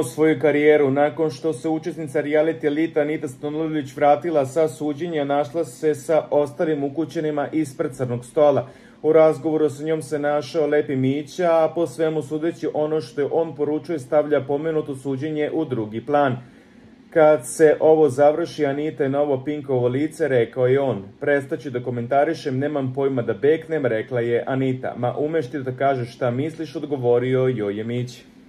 u svoju karijeru. Nakon što se učesnica reality elita Anita Stanulović vratila sa suđenja, našla se sa ostalim ukućenima ispred crnog stola. U razgovoru sa njom se našao Lepi Mića, a po svemu sudeći ono što je on poručuje stavlja pomenuto suđenje u drugi plan. Kad se ovo završi, Anita je na ovo Pinkovo lice, rekao je on. Prestaću da komentarišem, nemam pojma da beknem, rekla je Anita. Ma umeš ti da kažeš šta misliš, odgovorio joj je Mići.